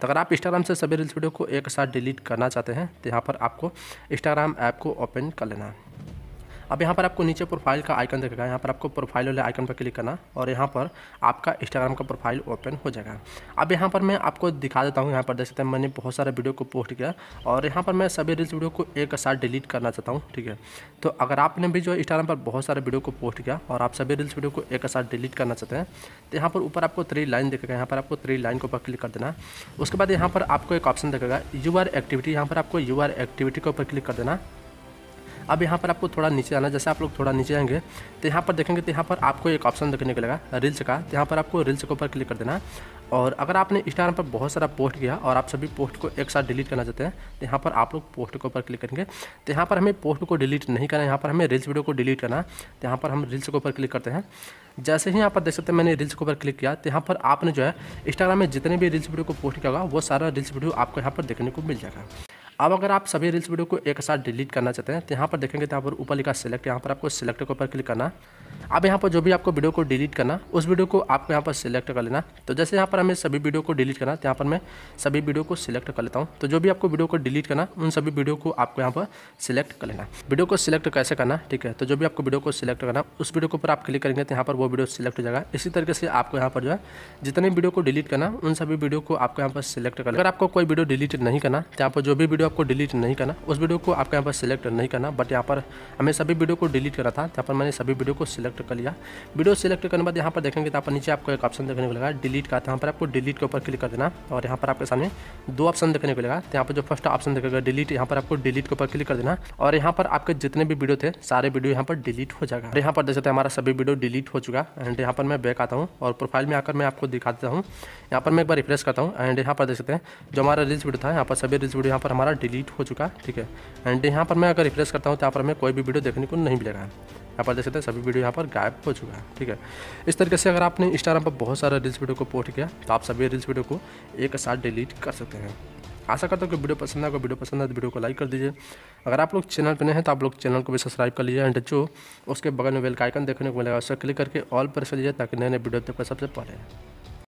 तो अगर आप इंस्टाग्राम से सभी रील्स वीडियो को एक साथ डिलीट करना चाहते हैं तो यहाँ पर आपको इंस्टाग्राम ऐप को ओपन कर लेना है अब यहाँ पर आपको नीचे प्रोफाइल का आइकन देखेगा यहाँ पर आपको प्रोफाइल वाले आइकन पर क्लिक करना और यहाँ पर आपका इंस्टाग्राम का प्रोफाइल ओपन हो जाएगा अब यहाँ पर मैं आपको दिखा देता हूँ यहाँ पर देख सकते हैं मैंने बहुत सारे वीडियो को पोस्ट किया और यहाँ पर मैं सभी रील्स वीडियो को एक साथ डिलीट करना चाहता हूँ ठीक है तो अगर आपने भी जो इंस्टाग्राम पर बहुत सारे वीडियो को पोस्ट किया और आप सभी रील्स वीडियो को एक साथ डिलीट करना चाहते हैं तो यहाँ पर ऊपर आपको थ्री लाइन देखेगा यहाँ पर आपको थ्री लाइन के ऊपर क्लिक कर देना उसके बाद यहाँ पर आपको एक ऑप्शन देखेगा यू आर एक्टिविटी यहाँ पर आपको यू आर एक्टिविटी के ऊपर क्लिक कर देना अब यहाँ पर आपको थोड़ा नीचे आना जैसे आप लोग थोड़ा नीचे आएंगे तो यहाँ पर देखेंगे तो यहाँ पर आपको एक ऑप्शन देखने को लगा रील्स का तो यहाँ पर आपको रील्स के ऊपर क्लिक कर देना और अगर आपने इंस्टाग्राम पर बहुत सारा पोस्ट किया और आप सभी पोस्ट को एक साथ डिलीट करना चाहते हैं तो यहाँ पर आप लोग पोस्ट के ऊपर क्लिक करेंगे तो यहाँ पर हमें पोस्ट को डिलीट नहीं करना यहाँ पर हमें रील्स वीडियो को डिलीट करना तो यहाँ पर हम रील्स के ऊपर क्लिक करते हैं जैसे ही यहाँ पर देख सकते हैं मैंने रील्स के ऊपर क्लिक किया तो यहाँ पर आपने जो है इंस्टाग्राम में जितने भी रील्स वीडियो को पोस्ट किया होगा वो सारा रील्स वीडियो आपको यहाँ पर देखने को मिल जाएगा अब अगर आप सभी रील्स वीडियो को एक साथ डिलीट करना चाहते हैं तो यहाँ पर देखेंगे तो यहाँ पर ऊपर लिखा सिलेक्ट यहाँ पर आपको सिलेक्ट के ऊपर क्लिक करना अब यहाँ पर जो भी आपको वीडियो को डिलीट करना उस वीडियो को आपको यहाँ पर सिलेक्ट कर लेना तो जैसे यहाँ पर हमें सभी वीडियो को डिलीट करना यहाँ पर मैं सभी वीडियो को सिलेक्ट कर लेता हूँ तो जो भी आपको वीडियो को डिलीट करना उन सभी वीडियो को आपको यहाँ पर सिलेक्ट कर लेना वीडियो को सिलेक्ट कैसे करना ठीक है तो जो भी आपको वीडियो को सिलेक्ट करना उस वीडियो के ऊपर आप क्लिक करेंगे तो यहाँ पर वो वीडियो सिलेक्ट हो जाएगा इसी तरीके से आपको यहाँ पर जो है जितने वीडियो को डिलीट करना उन सभी वीडियो को आपको यहाँ पर सिलेक्ट करना अगर आपको कोई वीडियो डिलीट नहीं करना तो यहाँ पर जो भी वीडियो आपको डिलीट नहीं करना उस वीडियो को आपको यहाँ पर सिलेक्ट नहीं करना बट यहाँ पर हमें सभी वीडियो को डिलीट करना था यहाँ पर मैंने सभी वीडियो को सिलेक्ट सेलेक्ट कर लिया वीडियो सेलेक्ट करने के बाद यहाँ पर देखेंगे तो आप नीचे आपको एक ऑप्शन देखने को लगा डिलीट का यहाँ पर आपको डिलीट के ऊपर क्लिक कर देना और यहाँ पर आपके सामने दो ऑप्शन देखने को लगा यहाँ पर जो फर्स्ट ऑप्शन देखेगा डिलीट यहाँ पर आपको डिलीट के ऊपर क्लिक कर देना और यहाँ पर आपके जितने भी वीडियो थे सारे वीडियो यहाँ पर डिलीट हो जाएगा यहाँ पर देख सकते हमारा सभी वीडियो डिलीट हो चुका एंड यहाँ पर मैं बैक आता हूँ और प्रोफाइल में आकर मैं आपको दिखा देता हूँ यहाँ पर मैं एक बार रिफ्रेश करता हूँ एंड यहाँ पर देख सकते हैं जो हमारा रील्स वीडियो था यहाँ पर सभी रील्स वीडियो यहाँ पर हमारा डिलीट हो चुका ठीक है एंड यहाँ पर मैं अगर रिफ्रेश करता हूँ तो यहाँ पर हमें कोई भी वीडियो देखने को नहीं मिलेगा यहाँ पर देख सकते हैं सभी वीडियो यहाँ पर गायब हो चुका है ठीक है इस तरीके से अगर आपने इंस्टाग्राम पर बहुत सारे रील्स वीडियो को पोस्ट किया तो आप सभी रील्स वीडियो को एक साथ डिलीट कर सकते हैं आशा करता हूँ कि वीडियो पसंद आएगा वीडियो पसंद आए तो वीडियो को लाइक कर दीजिए अगर आप लोग चैनल पर नए हैं तो आप लोग चैनल को भी सब्सक्राइब कर लीजिए एंड जो उसके बगल में बेल का आइकन देखने को मिलेगा उसे क्लिक करके ऑल पर कर लीजिए ताकि नए नए वीडियो देखकर सबसे पहले